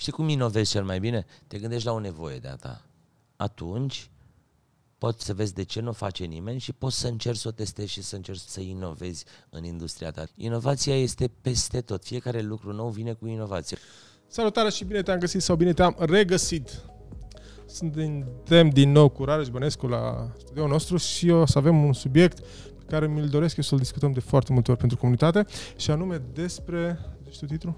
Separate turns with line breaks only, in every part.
Știi cum inovezi cel mai bine? Te gândești la o nevoie de-a ta. Atunci poți să vezi de ce nu o face nimeni și poți să încerci să o testezi și să încerci să inovezi în industria ta. Inovația este peste tot. Fiecare lucru nou vine cu inovație.
Salutare și bine te-am găsit sau bine te-am regăsit. Suntem
din nou cu Rares
Bănescu la studioul nostru și o să avem un subiect pe care mi-l doresc eu să-l discutăm de foarte multe ori pentru comunitate și anume despre... Deci titlul?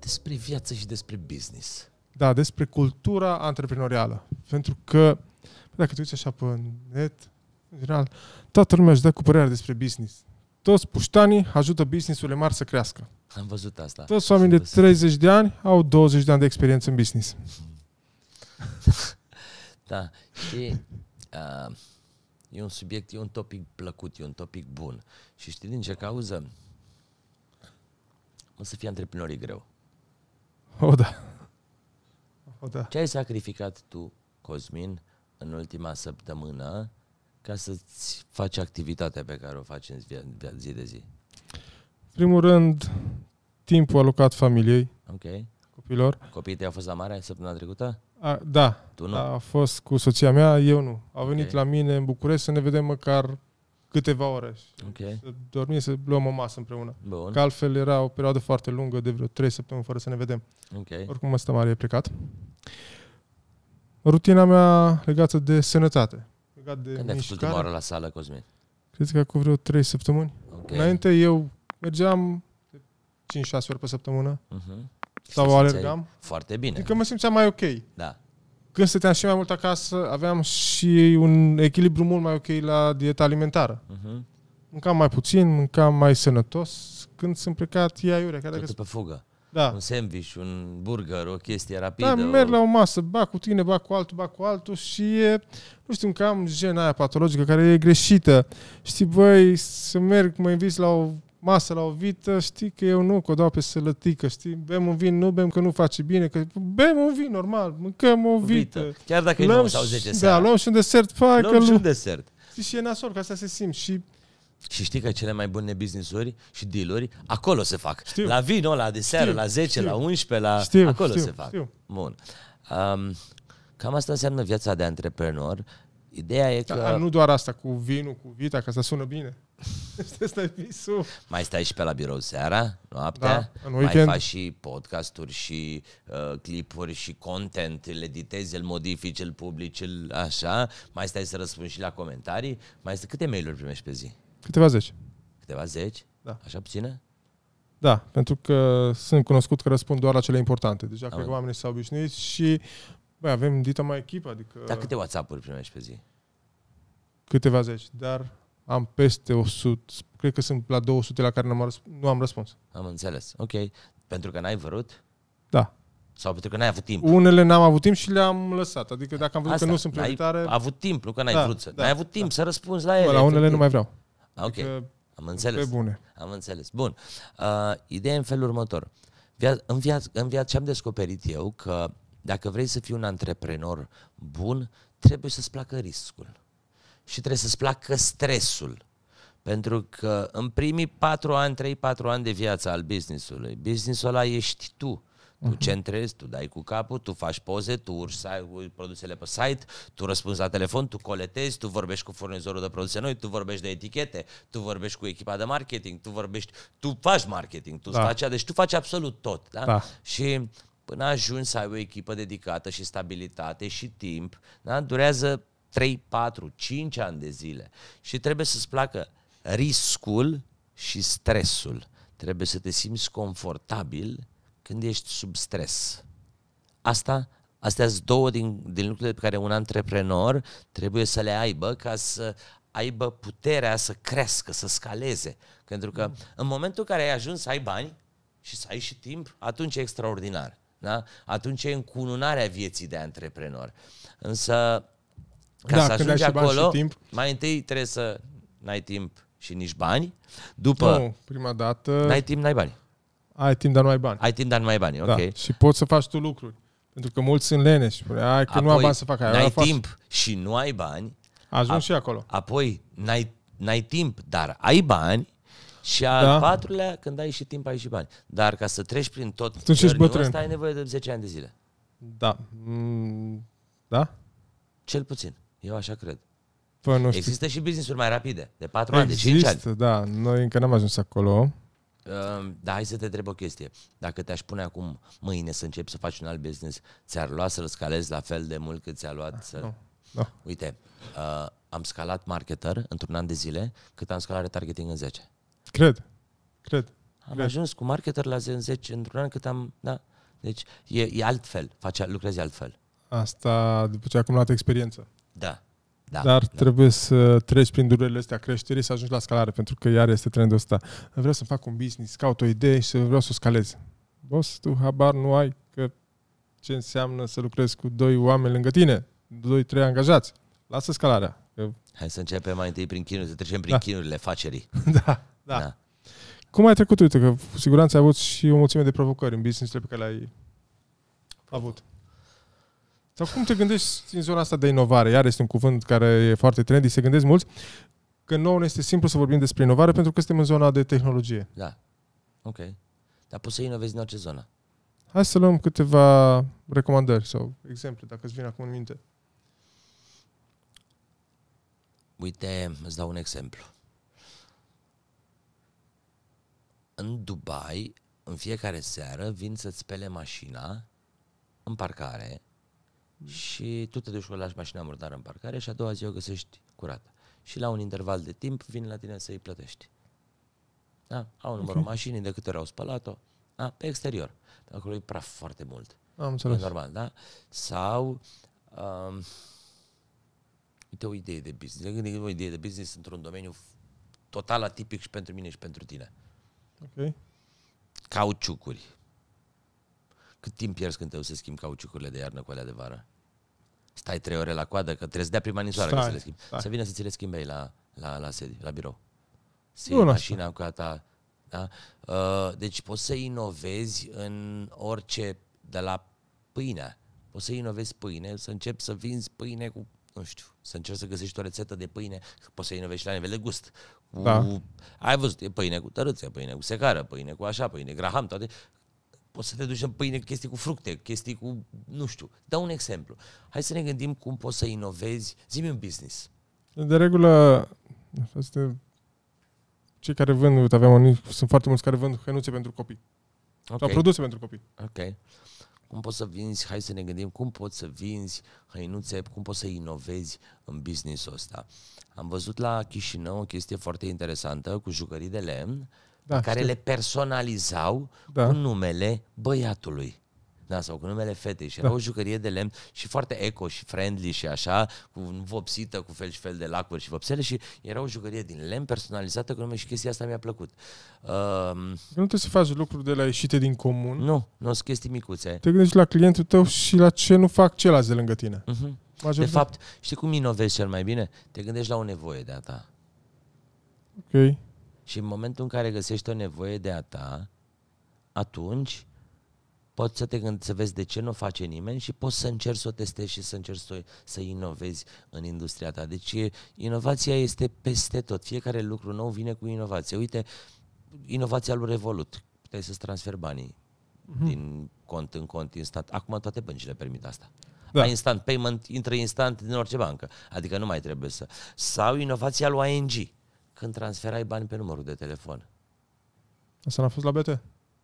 despre viață și despre business.
Da, despre cultura antreprenorială. Pentru că, dacă te uiți așa pe net, în general, toată lumea își dă cu părerea despre business. Toți puștanii ajută businessurile mari să crească.
Am văzut asta.
Toți oamenii de 30 de ani au 20 de ani de experiență în business.
da. Și uh, e un subiect, e un topic plăcut, e un topic bun. Și știi din ce cauză? Mă să fie antreprenorii greu. O, oh, da. O, oh, da. Ce ai sacrificat tu, Cosmin, în ultima săptămână ca să-ți faci activitatea pe care o faci în zi, zi de zi?
primul rând, timpul alocat familiei.
Ok. Copilor. Copiii tăi au fost la mare săptămâna trecută? A, da. Tu nu? A
fost cu soția mea, eu nu. Au venit okay. la mine în București să ne vedem măcar câteva ore. Și okay. Să dormim, să luăm o masă împreună. Bun. Că altfel era o perioadă foarte lungă, de vreo 3 săptămâni fără să ne vedem. Okay. Oricum, asta mare e plecat. Rutina mea legată de sănătate.
Legat de Când mișcare. ai făcut oară la sală, Cosmin?
Cred că cu vreo 3 săptămâni. Okay. Înainte eu mergeam 5-6 ori pe săptămână. Uh-huh. Sau alergam.
Foarte bine. Adică
mă simțeam mai ok. Da. Când stăteam și mai mult acasă, aveam și un echilibru mult mai ok la dieta alimentară. Uh-huh. Mâncam mai puțin, mâncam mai sănătos. Când sunt plecat, ia iurea. Tot că... pe
fugă. Da. Un sandwich, un burger, o chestie rapidă. Da, merg o... la
o masă, ba cu tine, ba cu altul, ba cu altul și e, nu știu, cam gena aia patologică care e greșită. Știi, băi, să merg, mă inviți la o masă la o vită, știi că eu nu, că o dau pe sălătică, știi? Bem un vin, nu bem că nu face bine, că bem un vin normal, mâncăm o vită. vită. Chiar dacă luăm e 9 sau 10 da, seara. Da, luăm și un desert, pa, luăm că și un desert. Știi, și e nasol, că asta se simt. Și
și știi că cele mai bune businessuri și dealuri acolo se fac. Știu. La vin, la deseară, la 10, știu. la 11, la știu, acolo știu, se fac. Știu. Bun. Um, cam asta înseamnă viața de antreprenor. Ideea e da, că... Dar nu
doar asta, cu vinul, cu vita, ca să sună bine. stai visul.
Mai stai și pe la birou seara, noaptea, da, mai faci și podcasturi și uh, clipuri și content, îl editezi, îl modifici, îl publici, îl așa, mai stai să răspunzi și la comentarii, mai stai, câte mail-uri primești pe zi? Câteva zeci. Câteva zeci? Da. Așa puține?
Da, pentru că sunt cunoscut că răspund doar la cele importante. Deja Am cred că oamenii s-au obișnuit și băi, avem dita mai echipă. Adică... Dar câte
WhatsApp-uri primești pe zi?
Câteva zeci, dar am peste 100, cred că sunt la 200 la care nu am, nu am răspuns.
Am înțeles, ok. Pentru că n-ai vrut? Da. Sau pentru că n-ai avut timp? Unele n-am avut timp și le-am lăsat. Adică dacă am văzut Asta, că nu sunt prioritare... Ai avut timp, nu că n-ai da, vrut să... Da, n-ai avut timp da. să răspunzi la ele. Bă, la unele efectiv. nu mai vreau. ok, adică am înțeles. Pe bune. Am înțeles. Bun. Uh, ideea în felul următor. Via- în, viață, în viață ce-am descoperit eu, că dacă vrei să fii un antreprenor bun, trebuie să-ți placă riscul și trebuie să-ți placă stresul. Pentru că în primii patru ani, trei patru ani de viață al businessului, businessul ăla ești tu. Tu mhm. centrezi, tu dai cu capul, tu faci poze, tu urci produsele pe site, tu răspunzi la telefon, tu coletezi, tu vorbești cu furnizorul de produse noi, tu vorbești de etichete, tu vorbești cu echipa de marketing, tu vorbești, tu faci marketing, tu da. faci, deci tu faci absolut tot. Da? Da. Și până ajungi să ai o echipă dedicată și stabilitate și timp, da? durează 3, 4, 5 ani de zile. Și trebuie să-ți placă riscul și stresul. Trebuie să te simți confortabil când ești sub stres. Asta Astea sunt două din, din lucrurile pe care un antreprenor trebuie să le aibă ca să aibă puterea să crească, să scaleze. Pentru că în momentul în care ai ajuns să ai bani și să ai și timp, atunci e extraordinar. Da? Atunci e încununarea vieții de antreprenor. Însă ca da, să ajungi acolo, timp. mai întâi trebuie să n-ai timp și nici bani. După, nu, prima dată... N-ai timp, n-ai bani.
Ai timp, dar nu ai bani.
Ai timp, dar nu ai bani, da. ok. Da.
Și poți să faci tu lucruri. Pentru că mulți sunt leneși. Spune, ai că Apoi, nu am bani să fac aia. N-ai timp
și nu ai bani. Ajungi și acolo. Apoi, n-ai, n-ai timp, dar ai bani. Și al da. patrulea, când ai și timp, ai și bani. Dar ca să treci prin tot Atunci Ăsta, ai nevoie de 10 ani de zile. Da. Mm, da? Cel puțin. Eu așa cred. Păi, nu știu. Există și business-uri mai rapide, de 4 ani, de 5 ani. Există,
da. Noi încă n-am ajuns acolo.
Uh, dar hai să te întreb o chestie. Dacă te-aș pune acum mâine să începi să faci un alt business, ți-ar lua să-l scalezi la fel de mult cât ți-a luat să... Nu. No. Da. Uite, uh, am scalat marketer într-un an de zile cât am scalat retargeting în 10. Cred. Cred. Am Cred. ajuns cu marketer la 10 într-un an cât am... Da. Deci e, e altfel, face, lucrezi altfel.
Asta după ce acum luat experiență. Da. Da, Dar da. trebuie să treci prin durerile astea creșterii să ajungi la scalare, pentru că iar este trendul ăsta. Vreau să fac un business, caut o idee și vreau să o scalez. Boss, tu habar nu ai că ce înseamnă să lucrezi cu doi oameni lângă tine, doi, trei angajați. Lasă
scalarea. Hai să începem mai întâi prin chinuri, să trecem prin da. chinurile facerii. Da, da. da.
Cum ai trecut? Uite că cu siguranță ai avut și o mulțime de provocări în business pe care le-ai avut. Sau cum te gândești în zona asta de inovare? Iar este un cuvânt care e foarte trendy, se gândesc mulți că nou nu este simplu să vorbim despre inovare pentru că suntem în zona de tehnologie.
Da. Ok. Dar poți să inovezi în orice zonă.
Hai să luăm câteva recomandări sau
exemple, dacă îți vine acum în minte. Uite, îți dau un exemplu. În Dubai, în fiecare seară, vin să-ți spele mașina în parcare și tu te duci o lași mașina murdară în parcare și a doua zi o găsești curată. Și la un interval de timp vin la tine să-i plătești. Da? Au numărul uh-huh. mașinii, de câte ori au spălat-o, da? pe exterior. Acolo e praf foarte mult. Am înțeles. E normal, da? Sau um, uite o idee de business. Gândi o idee de business într-un domeniu total atipic și pentru mine și pentru tine. Ok. Cauciucuri. Cât timp pierzi când te să schimbi cauciucurile de iarnă cu alea de vară? Stai trei ore la coadă, că trebuie să dea prima nisoară să le schimbi. Stai. Să vină să ți le schimbi la, la, la sedi, la birou. iei mașina cu a ta. Da? Uh, deci poți să inovezi în orice, de la pâinea. Poți să inovezi pâine, să începi să vinzi pâine cu nu știu, să încerci să găsești o rețetă de pâine, poți să inovezi la nivel de gust. Da. Cu, da. Ai văzut, e pâine cu tărâțe, pâine cu secară, pâine cu așa, pâine graham, toate. Poți să te duci în pâine, chestii cu fructe, chestii cu, nu știu. Dau un exemplu. Hai să ne gândim cum poți să inovezi. zi un business.
De regulă, este cei care vând, aveam, sunt foarte mulți care vând hăinuțe
pentru copii. Okay. Sau produse pentru copii. Ok. Cum poți să vinzi, hai să ne gândim, cum poți să vinzi hăinuțe, cum poți să inovezi în businessul ăsta. Am văzut la Chișinău o chestie foarte interesantă cu jucării de lemn da, care știu. le personalizau da. cu numele băiatului. Da, sau cu numele fetei. Și era da. o jucărie de lemn și foarte eco și friendly și așa, cu vopsită, cu fel și fel de lacuri și vopsele și era o jucărie din lemn personalizată cu nume și chestia asta mi-a plăcut. Uh... nu trebuie să faci lucruri de la ieșite din comun. Nu, nu sunt chestii micuțe. Te gândești
la clientul tău și la ce nu fac ceilalți de lângă tine. Uh-huh. De fapt,
știi cum inovezi cel mai bine? Te gândești la o nevoie de-a ta. Ok. Și în momentul în care găsești o nevoie de a ta, atunci poți să te gândi să vezi de ce nu o face nimeni și poți să încerci să o testezi și să încerci să, să inovezi în industria ta. Deci inovația este peste tot. Fiecare lucru nou vine cu inovație. Uite, inovația lui Revolut. Puteai să-ți transferi banii mm-hmm. din cont în cont instant. Acum toate băncile permit asta. Da. Ai instant payment, intră instant din orice bancă. Adică nu mai trebuie să... Sau inovația lui ING când transferai bani pe numărul de telefon.
Asta n-a fost la BT?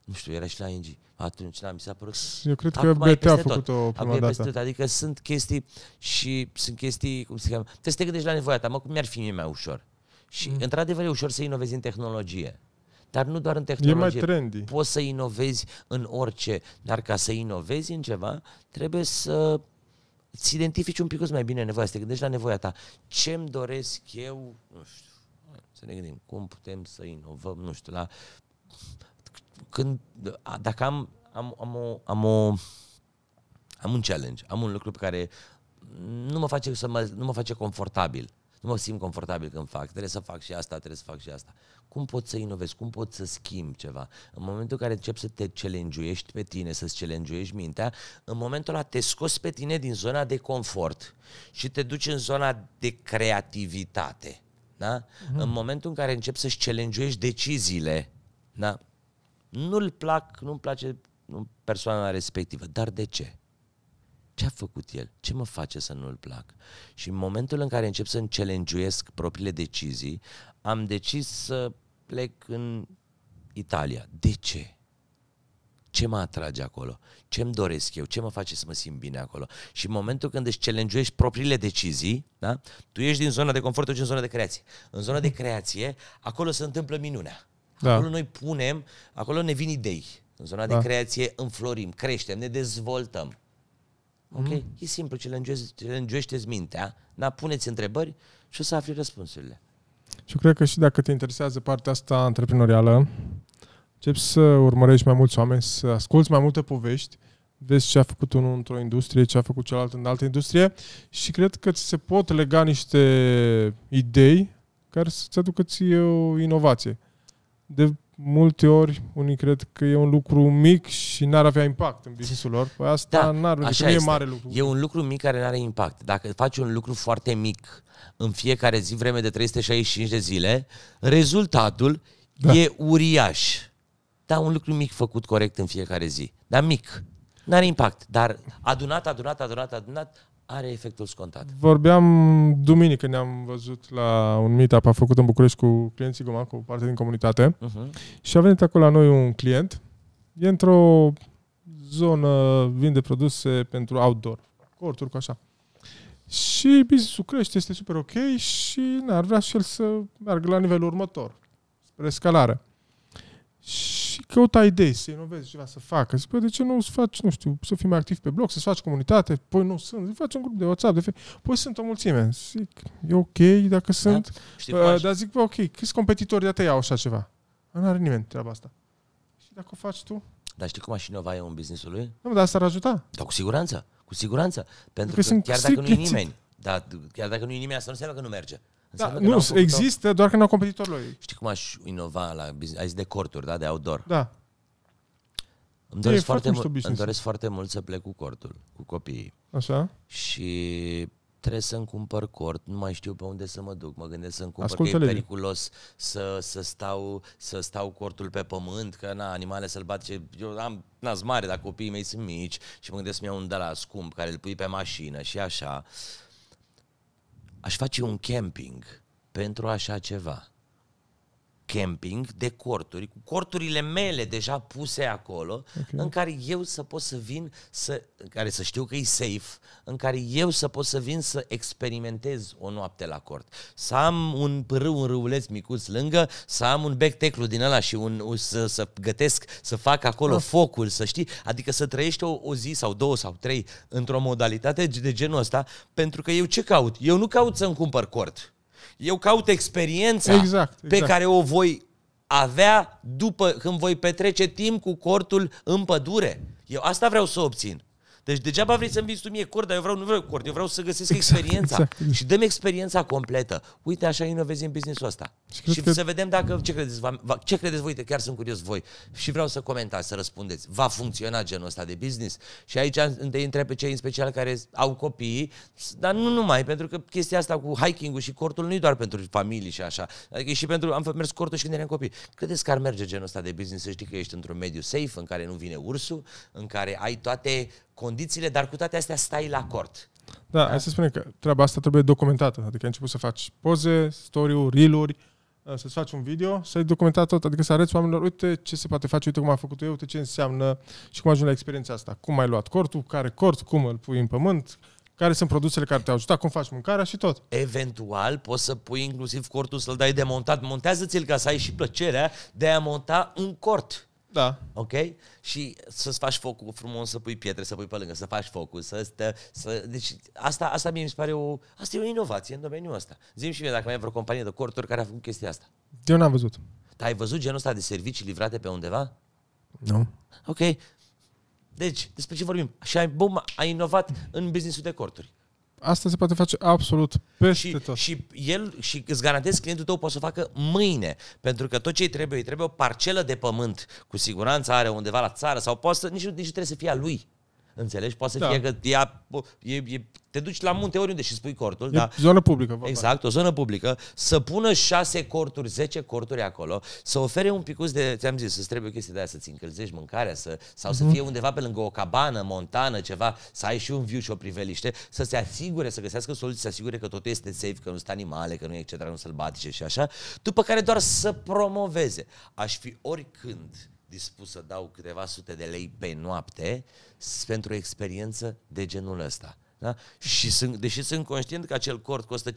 Nu știu, era și la ING. Atunci, da, mi s-a părut... Eu cred Acum că BT a făcut-o prima dată. Tot. Adică sunt chestii și sunt chestii, cum se cheamă, trebuie să te gândești la nevoia ta, mă, cum mi-ar fi mie mai ușor. Și, mm. într-adevăr, e ușor să inovezi în tehnologie. Dar nu doar în tehnologie. E mai trendy. Poți să inovezi în orice, dar ca să inovezi în ceva, trebuie să îți identifici un pic mai bine nevoia, să te gândești la nevoia ta. Ce-mi doresc eu, nu știu, să ne gândim cum putem să inovăm, nu știu, la când, dacă am, am, am, o, am, o, am un challenge, am un lucru pe care nu mă face, să mă, nu mă face confortabil, nu mă simt confortabil când fac, trebuie să fac și asta, trebuie să fac și asta. Cum pot să inovezi, cum pot să schimb ceva? În momentul în care începi să te challenge pe tine, să-ți challenge mintea, în momentul ăla te scoți pe tine din zona de confort și te duci în zona de creativitate. Da? Uh-huh. În momentul în care începi să-și challenge deciziile, da? nu-l plac, nu-mi place persoana respectivă. Dar de ce? Ce a făcut el? Ce mă face să nu-l plac? Și în momentul în care încep să-mi challenge propriile decizii, am decis să plec în Italia. De ce? ce mă atrage acolo, ce îmi doresc eu, ce mă face să mă simt bine acolo. Și în momentul când îți challenge propriile decizii, da? tu ești din zona de confort, ești în zona de creație. În zona de creație, acolo se întâmplă minunea. Da. Acolo noi punem, acolo ne vin idei. În zona da. de creație înflorim, creștem, ne dezvoltăm. Ok? Mm. E simplu, challenge-ți mintea, na, da? puneți întrebări și o să afli răspunsurile.
Și eu cred că și dacă te interesează partea asta antreprenorială, începi să urmărești mai mulți oameni, să asculți mai multe povești, vezi ce a făcut unul într-o industrie, ce a făcut celălalt în altă industrie și cred că ți se pot lega niște idei care să-ți aducă ție o inovație. De multe ori unii cred că e un lucru mic și n-ar avea impact în businessul lor. Păi asta da, n-ar așa este. e mare
lucru. E un lucru mic care n-are impact. Dacă faci un lucru foarte mic în fiecare zi, vreme de 365 de zile, rezultatul da. e uriaș. Da, un lucru mic făcut corect în fiecare zi. Dar mic. N-are impact. Dar adunat, adunat, adunat, adunat, are efectul scontat. Vorbeam duminică, ne-am văzut
la un meetup, a făcut în București cu
clienții Goma, cu parte din comunitate. Uh-huh.
Și a venit acolo la noi un client. E într-o zonă, vinde produse pentru outdoor. Corturi cu așa. Și business crește, este super ok și n ar vrea și el să meargă la nivelul următor, spre escalare căuta idei, să inovezi ceva, să facă. Zic, păi, de ce nu să faci, nu știu, să fii mai activ pe blog, să-ți faci comunitate, păi nu sunt, faci un grup de WhatsApp, de fel. Păi sunt o mulțime. Zic, e ok dacă da? sunt, da, știi, uh, dar zic, ok, câți competitori de-a te iau așa ceva? Nu are nimeni treaba asta. Și dacă o faci tu?
Dar știi cum aș inova eu în businessul lui? Nu, dar
asta ar ajuta.
Da, cu siguranță, cu siguranță. Pentru că, că, că chiar dacă nu e nimeni, da, chiar dacă nu e nimeni, asta nu înseamnă că nu merge da, nu, există,
doar că nu au competitor
lor. Știi cum aș inova la business? Ai zis de corturi, da? De outdoor. Da. Îmi doresc, da, foarte, mult, îmi doresc foarte mult să plec cu cortul, cu copiii. Așa. Și trebuie să-mi cumpăr cort, nu mai știu pe unde să mă duc, mă gândesc să-mi cumpăr Ascultă că e periculos să, să, stau, să stau cortul pe pământ, că na, animale sălbatice, eu am nas mare, dar copiii mei sunt mici și mă gândesc să-mi iau un de la scump care îl pui pe mașină și așa. Uh, aș face un camping pentru așa ceva camping de corturi, cu corturile mele deja puse acolo, okay. în care eu să pot să vin, să, în care să știu că e safe, în care eu să pot să vin să experimentez o noapte la cort. Să am un râu, un râuleț micuț lângă, să am un bec teclu din ăla și un, să, să gătesc, să fac acolo oh. focul, să știi, adică să trăiești o, o zi sau două sau trei într-o modalitate de genul ăsta, pentru că eu ce caut? Eu nu caut să-mi cumpăr cort. Eu caut experiența exact, exact. pe care o voi avea după când voi petrece timp cu cortul în pădure. Eu asta vreau să obțin. Deci degeaba vrei să-mi vinzi tu mie cord, dar eu vreau, nu vreau cord, eu vreau să găsesc exact, experiența. Exact. exact. Și dăm experiența completă. Uite, așa inovezi în business-ul ăsta. Și, și că... să vedem dacă, ce credeți, va, ce credeți voi, chiar sunt curios voi. Și vreau să comentați, să răspundeți. Va funcționa genul ăsta de business? Și aici te întreb pe cei în special care au copii, dar nu numai, pentru că chestia asta cu hiking-ul și cortul nu e doar pentru familii și așa. Adică și pentru, am mers cortul și când eram copii. Credeți că ar merge genul ăsta de business să știi că ești într-un mediu safe, în care nu vine ursul, în care ai toate condițiile, dar cu toate astea stai la cort.
Da, da? hai să spunem că treaba asta trebuie documentată. Adică ai început să faci poze, story-uri, reel-uri, uh, să-ți faci un video, să-i documentat tot, adică să arăți oamenilor, uite ce se poate face, uite cum am făcut eu, uite ce înseamnă și cum ajungi la experiența asta. Cum ai luat cortul, care cort, cum îl pui în pământ, care sunt produsele care te-au ajutat, cum faci mâncarea și tot.
Eventual poți să pui inclusiv cortul să-l dai de montat. Montează-ți-l ca să ai și plăcerea de a monta un cort. Da. Ok? Și să-ți faci focul frumos, să pui pietre, să pui pe lângă, să faci focul, să... Stă, să deci asta, asta mie mi se pare o... Asta e o inovație în domeniul ăsta. Zim și mie dacă mai e vreo companie de corturi care a făcut chestia asta. Eu n-am văzut. Dar ai văzut genul ăsta de servicii livrate pe undeva?
Nu. Ok.
Deci, despre ce vorbim? Și ai, bum, ai inovat în businessul de corturi
asta se poate face absolut peste și, tot.
Și el, și îți garantez, clientul tău poate să facă mâine, pentru că tot ce îi trebuie, îi trebuie o parcelă de pământ, cu siguranță are undeva la țară, sau poate să, nici, nici trebuie să fie a lui. Înțelegi? Poate să da. fie că ea, e, e, te duci la munte oriunde și spui cortul. E da? zonă publică. Vă exact, o zonă publică. Să pună șase corturi, zece corturi acolo, să ofere un picuț de, ți-am zis, să-ți trebuie chestie de aia, să-ți încălzești mâncarea, să, sau mm-hmm. să mhm. fie undeva pe lângă o cabană, montană, ceva, să ai și un view și o priveliște, să se asigure, să găsească soluții, să asigure că totul este safe, că nu sunt animale, că nu e etc., nu sălbatice și așa, după care doar să promoveze. Aș fi oricând dispus să dau câteva sute de lei pe noapte pentru o experiență de genul ăsta. Da? Și sunt, deși sunt conștient că acel cort costă 500-1000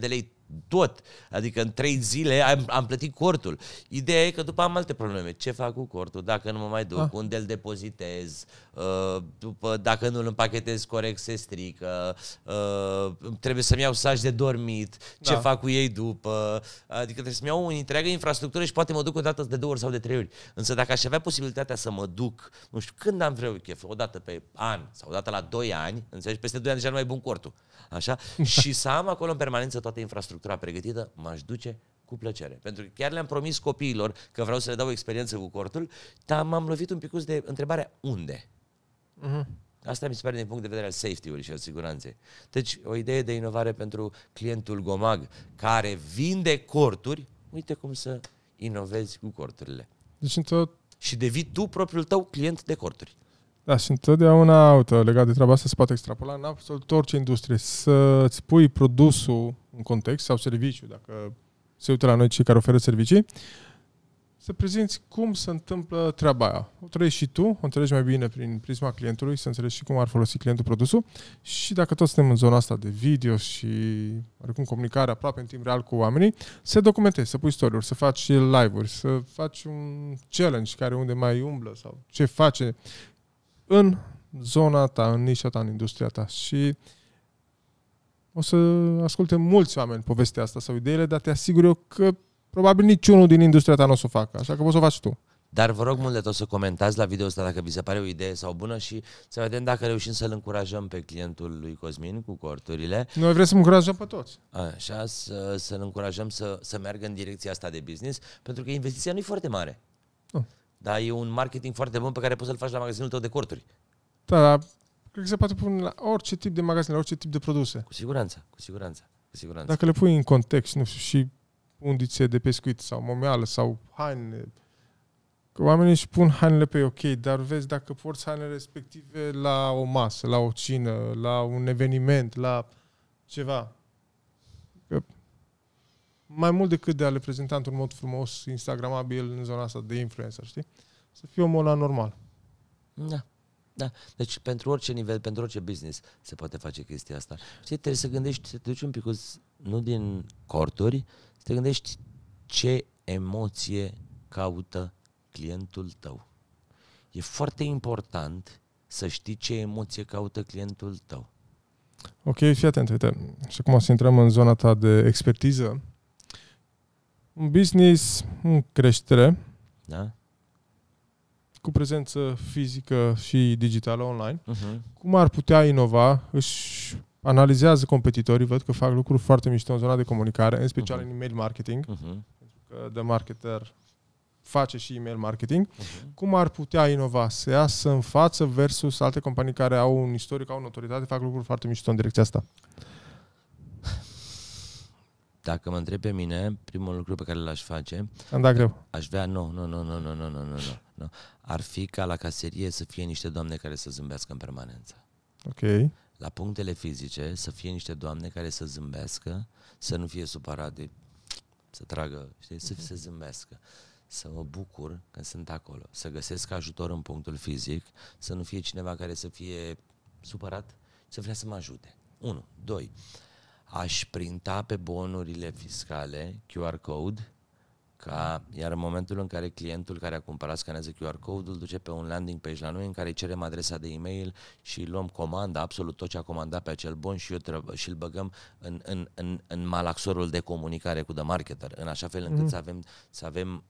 de lei tot. Adică în trei zile am, am plătit cortul. Ideea e că după am alte probleme. Ce fac cu cortul? Dacă nu mă mai duc, ah. unde îl depozitez? Uh, după, dacă nu îl împachetez corect, se strică. Uh, trebuie să-mi iau saci de dormit. Ce da. fac cu ei după? Adică trebuie să-mi iau o întreagă infrastructură și poate mă duc o dată de două ori sau de trei ori. Însă dacă aș avea posibilitatea să mă duc, nu știu, când am vreo chef, o dată pe an sau o dată la doi ani, înțelegi, peste doi ani deja nu mai bun cortul. Așa? și să am acolo în permanență toată infrastructura infrastructura pregătită, m-aș duce cu plăcere. Pentru că chiar le-am promis copiilor că vreau să le dau o experiență cu cortul, dar m-am lovit un pic de întrebarea unde. Uh-huh. Asta mi se pare din punct de vedere al safety-ului și al siguranței. Deci, o idee de inovare pentru clientul Gomag, care vinde corturi, uite cum să inovezi cu corturile. Deci, într Și devii tu propriul tău client de corturi.
Da, și întotdeauna, uite, legat de treaba asta, se poate extrapola în absolut orice industrie. Să-ți pui produsul un context sau serviciu, dacă se uită la noi cei care oferă servicii, să prezinți cum se întâmplă treaba aia. O trăiești și tu, o înțelegi mai bine prin prisma clientului, să înțelegi și cum ar folosi clientul produsul și dacă toți suntem în zona asta de video și oricum comunicare aproape în timp real cu oamenii, să documentezi, să pui story să faci live-uri, să faci un challenge care unde mai umblă sau ce face în zona ta, în nișa ta, în industria ta și o să asculte mulți oameni povestea asta sau ideile, dar te asigur eu că probabil niciunul din industria ta nu o să o facă, așa că poți să o faci tu.
Dar vă rog mult de tot să comentați la video ăsta dacă vi se pare o idee sau bună și să vedem dacă reușim să-l încurajăm pe clientul lui Cosmin cu corturile. Noi vrem să încurajăm pe toți. Așa, să, să-l încurajăm să, să meargă în direcția asta de business, pentru că investiția nu e foarte mare. Nu. Dar e un marketing foarte bun pe care poți să-l faci la magazinul tău de corturi.
Da, cred că se poate pune la orice tip de magazin, la orice tip de produse. Cu siguranță, cu siguranță, cu siguranță. Dacă le pui în context, nu știu, și undițe de pescuit sau momeală sau haine, că oamenii își pun hainele pe ok, dar vezi dacă porți hainele respective la o masă, la o cină, la un eveniment, la ceva. Că mai mult decât de a le prezenta într-un mod frumos, instagramabil, în zona
asta de influencer,
știi? Să fie omul ăla normal.
Da. Da. Deci pentru orice nivel, pentru orice business se poate face chestia asta. Știi, trebuie să gândești, să te duci un pic, nu din corturi, să te gândești ce emoție caută clientul tău. E foarte important să știi ce emoție caută clientul tău.
Ok, fii atent, uite, și acum o să intrăm în zona ta de expertiză. Un business în creștere, da? cu prezență fizică și digitală online, uh-huh. cum ar putea inova, își analizează competitorii, văd că fac lucruri foarte mișto în zona de comunicare, în special uh-huh. în email marketing, uh-huh. pentru că de marketer face și email marketing, uh-huh. cum ar putea inova să iasă în față versus alte companii care au un istoric, au o notoritate, fac lucruri foarte mișto în direcția asta?
Dacă mă întreb pe mine, primul lucru pe care l-aș face... Am dat greu. Aș vrea, nu, nu, nu, nu, nu, nu, nu, nu, nu. Ar fi ca la caserie să fie niște doamne care să zâmbească în permanență. Ok. La punctele fizice să fie niște doamne care să zâmbească, să nu fie supărate, să tragă, știi, să mhm. se zâmbească să mă bucur când sunt acolo, să găsesc ajutor în punctul fizic, să nu fie cineva care să fie supărat, să vrea să mă ajute. Unu. Doi. Uh, aș printa pe bonurile fiscale QR code, ca, iar în momentul în care clientul care a cumpărat scanează QR code-ul, duce pe un landing page la noi în care cerem adresa de e-mail și luăm comanda, absolut tot ce a comandat pe acel bon și, și îl băgăm în, în, în, în malaxorul de comunicare cu The Marketer, în așa fel încât mm. să avem, să avem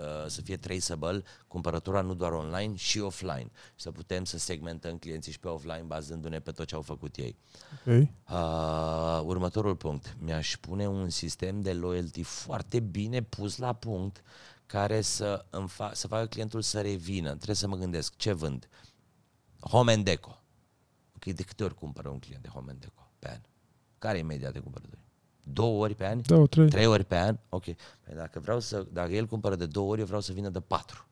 Uh, să fie traceable cumpărătura nu doar online și offline. Să putem să segmentăm clienții și pe offline bazându-ne pe tot ce au făcut ei. Okay. Uh, următorul punct. Mi-aș pune un sistem de loyalty foarte bine pus la punct care să, îmi fa- să facă clientul să revină. Trebuie să mă gândesc ce vând. Home and Deco. Okay, de câte ori cumpără un client de Home and Deco pe an? Care e media de cumpărături? două ori pe an? Da, trei. Trei ori pe an? Ok. Păi dacă, vreau să, dacă el cumpără de două ori, eu vreau să vină de patru.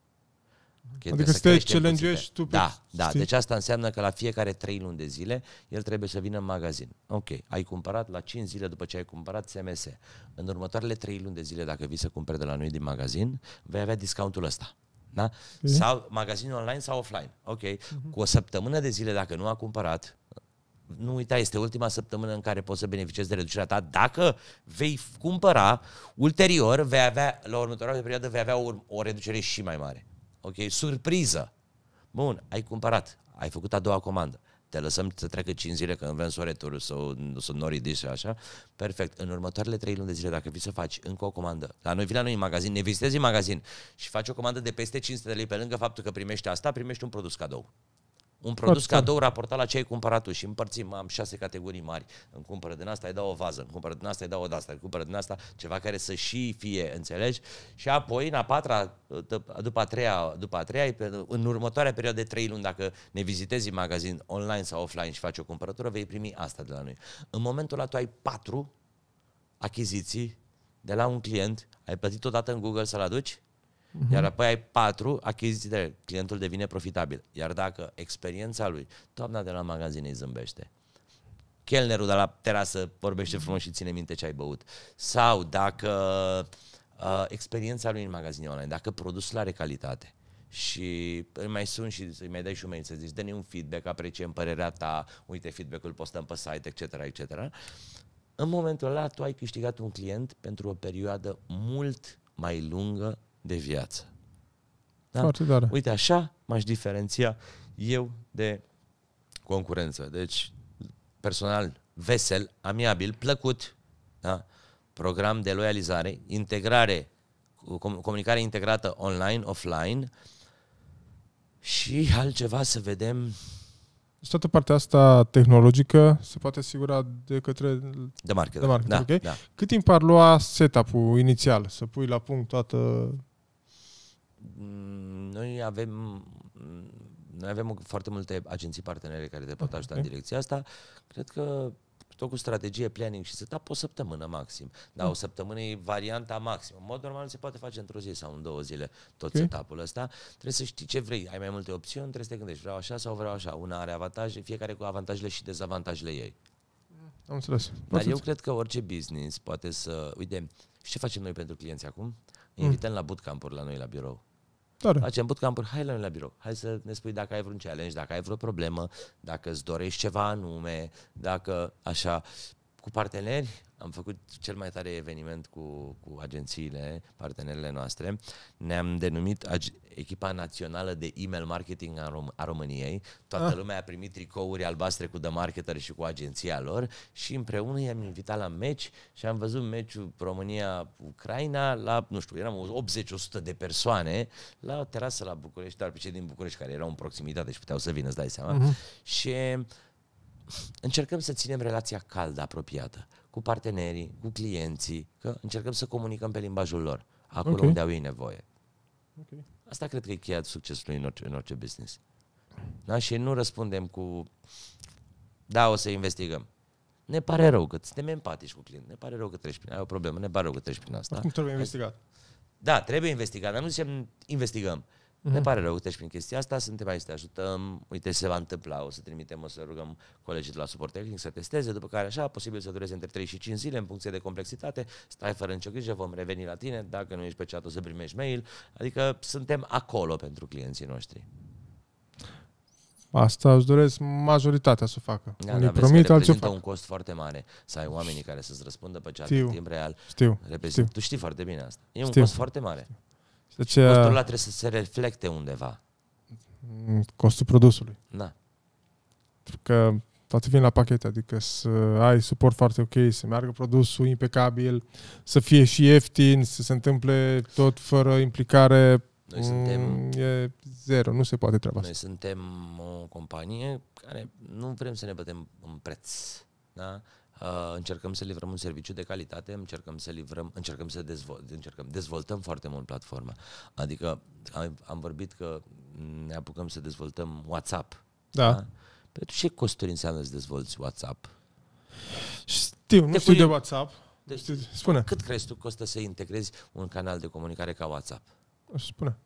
Okay, adică să te challenge tu pe... Da, da. Stii. Deci asta înseamnă că la fiecare trei luni de zile el trebuie să vină în magazin. Ok, ai cumpărat la 5 zile după ce ai cumpărat SMS. În următoarele trei luni de zile, dacă vii să cumperi de la noi din magazin, vei avea discountul ăsta. Da? Sau magazinul online sau offline. Ok. Uh-huh. Cu o săptămână de zile, dacă nu a cumpărat, nu uita, este ultima săptămână în care poți să beneficiezi de reducerea ta. Dacă vei cumpăra, ulterior vei avea, la următoarea perioadă, vei avea o, o reducere și mai mare. Ok? Surpriză! Bun, ai cumpărat, ai făcut a doua comandă te lăsăm să treacă 5 zile, când învăț soretul sau sunt nori de și așa. Perfect. În următoarele 3 luni de zile, dacă vii să faci încă o comandă, la noi vii la noi în magazin, ne vizitezi în magazin și faci o comandă de peste 500 de lei, pe lângă faptul că primești asta, primești un produs cadou un produs Tot cadou raportat la ce ai cumpărat tu și împărțim, am șase categorii mari. Îmi cumpără din asta, îi dau o vază, îmi cumpără din asta, îi dau o asta, îmi cumpără din asta, ceva care să și fie, înțelegi? Și apoi, în a patra, după a treia, după a treia în următoarea perioadă de trei luni, dacă ne vizitezi în magazin online sau offline și faci o cumpărătură, vei primi asta de la noi. În momentul ăla tu ai patru achiziții de la un client, ai plătit odată în Google să-l aduci, Uh-huh. Iar apoi ai patru de clientul devine profitabil. Iar dacă experiența lui, toamna de la magazin îi zâmbește, chelnerul de la terasă vorbește frumos și ține minte ce ai băut, sau dacă uh, experiența lui în magazin online, dacă produsul are calitate, și îi mai sun și îi mai dai și un să zici, dă-ne un feedback, apreciem părerea ta, uite feedback-ul postăm pe site, etc., etc. În momentul ăla tu ai câștigat un client pentru o perioadă mult mai lungă de viață. Da? Foarte tare. Uite, așa m-aș diferenția eu de concurență. Deci, personal, vesel, amiabil, plăcut, da? program de loializare, integrare, comunicare integrată online, offline și altceva să vedem. Și deci,
toată partea asta tehnologică se
poate asigura de către... De marketing. De marketing da, okay? da.
Cât timp ar lua setup-ul inițial, să pui la punct toată
Mm, noi avem mm, noi avem foarte multe agenții partenere care te pot ajuta în direcția asta. Cred că tot cu strategie, planning și setup, o săptămână maxim. Dar o mm. săptămână e varianta maximă. În mod normal se poate face într-o zi sau în două zile tot okay. setup-ul ăsta. Trebuie să știi ce vrei. Ai mai multe opțiuni, trebuie să te gândești. Vreau așa sau vreau așa. Una are avantaje, fiecare cu avantajele și dezavantajele ei.
Am înțeles. Poți Dar eu
cred că orice business poate să... Uite, ce facem noi pentru clienți acum? Invităm mm. la bootcamp-uri la noi la birou. Tare. Facem bootcamp-uri, hai la noi la birou, hai să ne spui dacă ai vreun challenge, dacă ai vreo problemă, dacă îți dorești ceva anume, dacă așa, cu parteneri, am făcut cel mai tare eveniment cu, cu agențiile, partenerele noastre. Ne-am denumit ag- echipa națională de email marketing a, Rom- a României. Toată ah. lumea a primit tricouri albastre cu The Marketer și cu agenția lor și împreună i-am invitat la meci și am văzut meciul România-Ucraina la, nu știu, eram 80-100 de persoane la o terasă la București, dar pe cei din București care erau în proximitate și puteau să vină, îți dai seama. Uh-huh. Și încercăm să ținem relația caldă, apropiată cu partenerii, cu clienții, că încercăm să comunicăm pe limbajul lor, acolo okay. unde au ei nevoie. Okay. Asta cred că e cheia succesului în orice, în orice business. Da? Și nu răspundem cu da, o să investigăm. Ne pare rău că suntem empatici cu clientul, ne pare rău că treci prin ai o problemă, ne pare rău că treci prin asta. Acum trebuie investigat. Da, trebuie investigat, dar nu zicem investigăm. Ne mhm. pare rău, că prin chestia asta suntem aici, te ajutăm, uite se va întâmpla, o să trimitem, o să rugăm colegii de la suport tehnic să testeze, după care așa, posibil să dureze între 3 și 5 zile în funcție de complexitate, stai fără nicio grijă, vom reveni la tine, dacă nu ești pe chat o să primești mail, adică suntem acolo pentru clienții noștri.
Asta își doresc majoritatea să o facă. Da, Unii da, promit, alții fac. un
cost foarte mare să ai oamenii care să-ți răspundă pe chat în timp real. Știu, știu. Tu știi foarte bine asta. E știu, un cost foarte mare. Știu. Deci, Costul ăla trebuie să se reflecte undeva.
Costul produsului. Da. Pentru că toate vin la pachet, adică să ai suport foarte ok, să meargă produsul impecabil, să fie și ieftin, să se întâmple tot fără implicare. Noi suntem... Mm, e zero, nu se poate treaba asta. Noi
suntem o companie care nu vrem să ne bătem în preț. Da? Uh, încercăm să livrăm un serviciu de calitate, încercăm să livrăm, încercăm să dezvol- încercăm, dezvoltăm foarte mult platforma. Adică am, am vorbit că ne apucăm să dezvoltăm WhatsApp. Da. da? Pentru păi ce costuri înseamnă să dezvolți WhatsApp? Știu, nu de știu de WhatsApp. Deci, știu, spune. Cât crezi tu costă să integrezi un canal de comunicare ca WhatsApp?
Spune.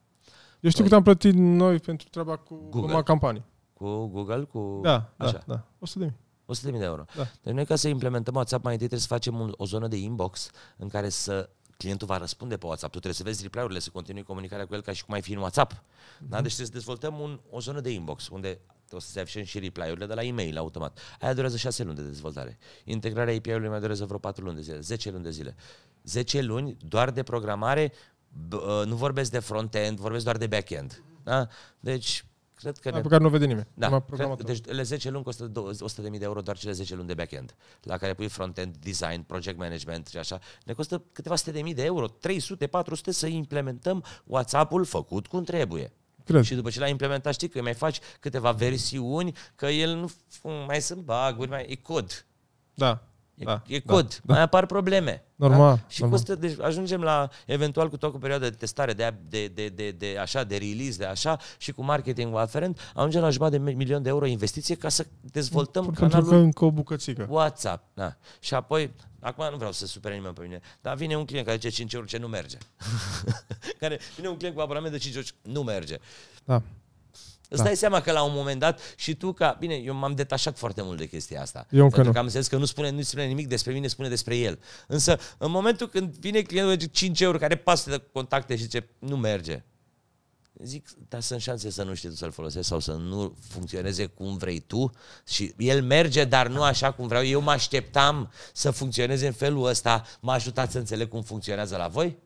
Eu știu păi... cât am plătit noi pentru treaba cu Google. campanii.
Cu Google? Cu... Da, așa. da, da. 100 de mii. 100.000 de euro. Da. Deci noi ca să implementăm WhatsApp, mai întâi trebuie să facem un, o zonă de inbox în care să clientul va răspunde pe WhatsApp. Tu trebuie să vezi reply-urile, să continui comunicarea cu el ca și cum ai fi în WhatsApp. Mm-hmm. Da? Mhm. Deci trebuie să dezvoltăm un, o zonă de inbox unde o să se afișăm și reply-urile de la e-mail automat. Aia durează 6 luni de dezvoltare. Integrarea API-ului mai durează vreo 4 luni de zile, 10 luni de zile. 10 luni doar de programare, uh, nu vorbesc de front-end, vorbesc doar de back-end. Da? Deci Cred că da, ne... pe care nu vede nimeni. Da. Cred, deci le 10 luni costă 100.000 de euro doar cele 10 luni de backend, la care pui front-end, design, project management și așa. Ne costă câteva sute de mii de euro, 300, 400 să implementăm WhatsApp-ul făcut cum trebuie. Cred. Și după ce l-ai implementat, știi că mai faci câteva versiuni, că el nu mai sunt baguri, mai e cod. Da. E, da, e da, cod, da, mai apar probleme. Da? Normal. Da? Și normal. Costă, deci ajungem la, eventual, cu tot cu perioada de testare, de, de, de, de, de așa, de release, de așa, și cu marketing aferent, ajungem la jumătate de milion de euro investiție ca să dezvoltăm Pentru canalul... că încă o bucățică. WhatsApp, da. Și apoi, acum nu vreau să supere nimeni pe mine, dar vine un client care zice 5 euro ce nu merge. care vine un client cu abonament de 5 euro ce nu merge.
Da. Îți da. dai
seama că la un moment dat și tu ca... Bine, eu m-am detașat foarte mult de chestia asta. Eu pentru nu. că am zis că nu spune, nu spune nimic despre mine, spune despre el. Însă, în momentul când vine clientul de 5 euro care pasă de contacte și zice, nu merge. Zic, dar sunt șanse să nu știi tu să-l folosești sau să nu funcționeze cum vrei tu și el merge, dar nu așa cum vreau. Eu mă așteptam să funcționeze în felul ăsta. M-a ajutat să înțeleg cum funcționează la voi?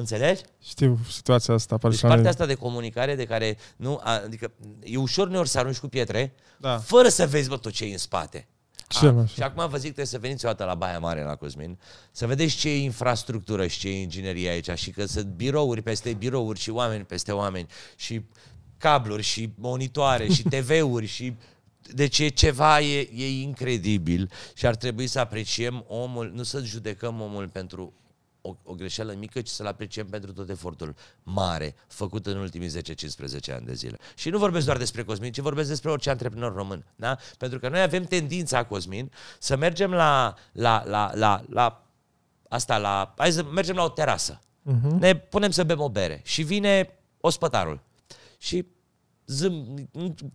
Înțelegi?
Știu situația asta. Deci partea asta
de comunicare de care nu, adică e ușor uneori să arunci cu pietre, da. fără să vezi bă, tot ce e în spate. Ce A, și acum vă zic, trebuie să veniți o dată la Baia Mare, la Cosmin, să vedeți ce e infrastructură și ce e inginerie aici și că sunt birouri peste birouri și oameni peste oameni și cabluri și monitoare și TV-uri și deci e ceva, e, e incredibil și ar trebui să apreciem omul, nu să judecăm omul pentru o, o greșeală mică, ci să-l apreciem pentru tot efortul mare făcut în ultimii 10-15 ani de zile. Și nu vorbesc doar despre Cosmin, ci vorbesc despre orice antreprenor român. Da? Pentru că noi avem tendința, Cosmin, să mergem la, la, la, la, la asta, la, hai să mergem la o terasă. Uh-huh. Ne punem să bem o bere și vine ospătarul și zâm,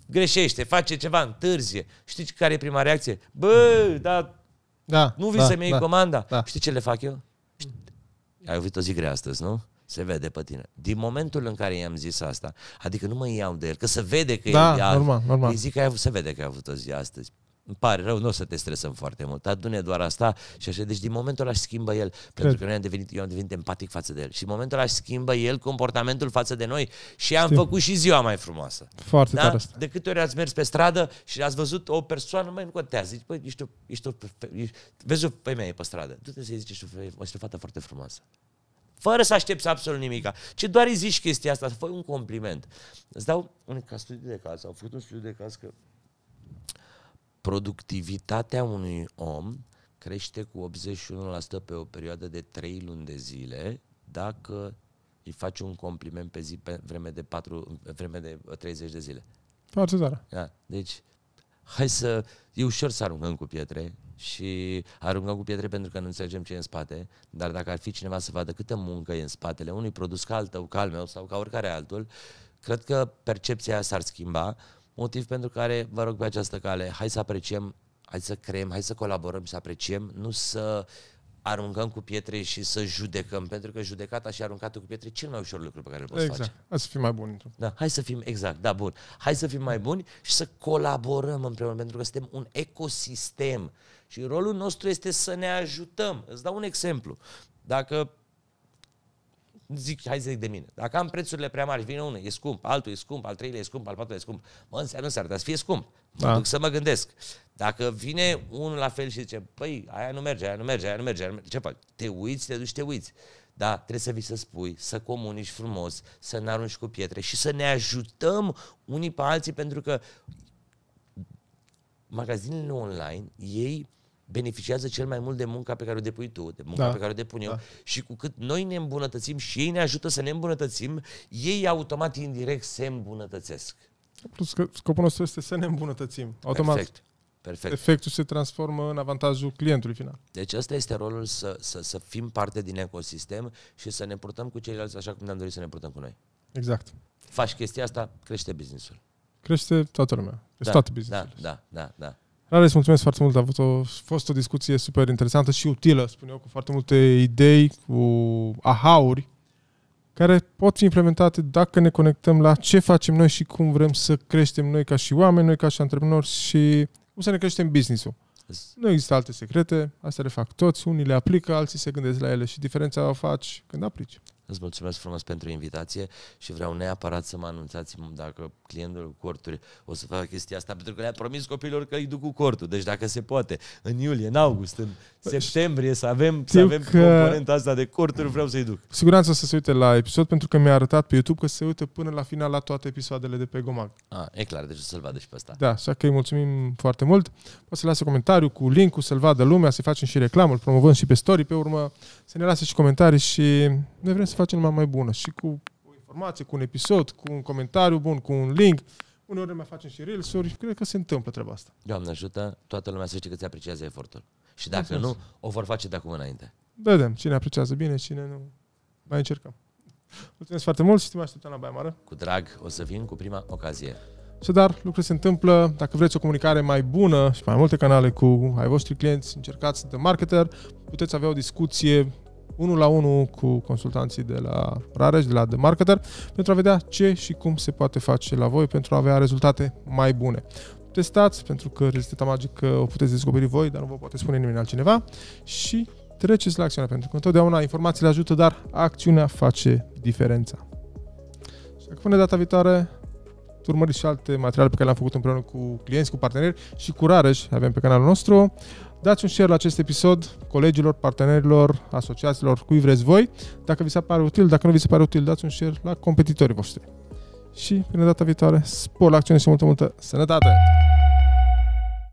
greșește, face ceva, întârzie. Știi care e prima reacție? Bă, dar da, nu vi da, să-mi da, comanda. Da. Știi ce le fac eu? ai avut o zi grea astăzi, nu? Se vede pe tine. Din momentul în care i-am zis asta, adică nu mă iau de el, că se vede că da, e normal, normal. îi zic că ai avut, se vede că ai avut o zi astăzi îmi pare rău, nu o să te stresăm foarte mult, adune doar asta și așa. Deci din momentul ăla schimbă el, Cred. pentru că noi am devenit, eu am devenit empatic față de el și în momentul ăla schimbă el comportamentul față de noi și am Știu. făcut și ziua mai frumoasă. Foarte da? tare asta. De câte ori ați mers pe stradă și ați văzut o persoană, mai nu contează, zici, băi, ești o, ești o, ești, vezi o femeie pe stradă, du-te să-i zici, ești o, femeie, ești o fată foarte frumoasă fără să aștepți absolut nimica, Ce doar îi zici chestia asta, fă un compliment. Îți dau un ca studiu de caz, au făcut un studiu de caz că Productivitatea unui om crește cu 81% pe o perioadă de 3 luni de zile dacă îi faci un compliment pe zi pe vreme de, 4, vreme de 30 uh, de zile. Foarte tare. Da. Deci, hai să... E ușor să aruncăm cu pietre și aruncăm cu pietre pentru că nu înțelegem ce e în spate, dar dacă ar fi cineva să vadă câtă muncă e în spatele unui produs ca al tău, ca al meu sau ca oricare altul, cred că percepția s-ar schimba Motiv pentru care vă rog pe această cale, hai să apreciem, hai să creăm, hai să colaborăm, să apreciem, nu să aruncăm cu pietre și să judecăm, pentru că judecata și aruncatul cu pietre e cel mai ușor lucru pe care îl poți exact. face. Hai să fim mai buni. Da, hai să fim, exact, da, bun. Hai să fim mai buni și să colaborăm împreună, pentru că suntem un ecosistem și rolul nostru este să ne ajutăm. Îți dau un exemplu. Dacă zic, hai să zic de mine. Dacă am prețurile prea mari, vine unul, e scump, altul e scump, al treilea e scump, al patrulea e scump. Mă, înseamnă să ar să fie scump. Da. duc să mă gândesc. Dacă vine unul la fel și zice, păi, aia nu merge, aia nu merge, aia nu merge, aia nu merge. ce faci? Te uiți, te duci, te uiți. Da, trebuie să vii să spui, să comunici frumos, să ne arunci cu pietre și să ne ajutăm unii pe alții, pentru că magazinele online, ei beneficiază cel mai mult de munca pe care o depui tu, de munca da. pe care o depun eu da. și cu cât noi ne îmbunătățim și ei ne ajută să ne îmbunătățim, ei automat indirect se îmbunătățesc.
Plus că scopul nostru este să ne îmbunătățim. Automat. Perfect. Perfect. Efectul se transformă în avantajul clientului final.
Deci ăsta este rolul să, să, să fim parte din ecosistem și să ne purtăm cu ceilalți așa cum ne-am dorit să ne purtăm cu noi. Exact. Faci chestia asta, crește businessul.
Crește toată lumea. Da, toate business Da, da, da, da. Rare, îți mulțumesc foarte mult. A fost, o, a fost o discuție super interesantă și utilă, spun eu, cu foarte multe idei, cu ahauri care pot fi implementate dacă ne conectăm la ce facem noi și cum vrem să creștem noi ca și oameni, noi ca și antreprenori și cum să ne creștem business-ul. Nu există alte secrete, astea le fac toți, unii le aplică, alții se gândesc la ele și diferența o faci când aplici.
Îți mulțumesc frumos pentru invitație și vreau neapărat să mă anunțați dacă clientul corturi o să facă chestia asta, pentru că le-a promis copilor că îi duc cu cortul. Deci dacă se poate, în iulie, în august, în septembrie să avem, să avem că... componenta asta de corturi, vreau să-i duc. Cu siguranță
să se uite la episod, pentru că mi-a arătat pe YouTube că se uită până la final la toate episoadele de pe Gomag.
Ah, e clar, deci o să-l vadă și pe ăsta. Da,
așa că îi mulțumim foarte mult. Poți să lase comentariu cu link-ul, să-l vadă lumea, să facem și reclamă, îl promovăm și pe story, pe urmă să ne lase și comentarii și ne vrem să să facem lumea mai bună. Și cu o informație, cu un episod, cu un comentariu bun, cu un link. Uneori mai facem și reels și cred că se întâmplă treaba asta.
Doamne ajută, toată lumea să știe că ți apreciază efortul. Și dacă nu, o vor face de acum înainte.
Vedem cine apreciază bine, cine nu. Mai încercăm. Mulțumesc foarte mult și te mai așteptăm la Baia Mare.
Cu drag o să vin cu prima ocazie.
Și dar lucrurile se întâmplă. Dacă vreți o comunicare mai bună și mai multe canale cu ai voștri clienți, încercați de marketer, puteți avea o discuție unul la unul cu consultanții de la Rareș, de la The Marketer, pentru a vedea ce și cum se poate face la voi pentru a avea rezultate mai bune. Testați, pentru că rezisteta magică o puteți descoperi voi, dar nu vă poate spune nimeni altcineva și treceți la acțiune, pentru că întotdeauna informațiile ajută, dar acțiunea face diferența. Și acum, până data viitoare, urmăriți și alte materiale pe care le-am făcut împreună cu clienți, cu parteneri și cu Rares, avem pe canalul nostru. Dați un share la acest episod colegilor, partenerilor, asociațiilor cui vreți voi. Dacă vi se pare util, dacă nu vi se pare util, dați un share la competitorii voștri. Și până data viitoare, spor la acțiune și multă, multă sănătate!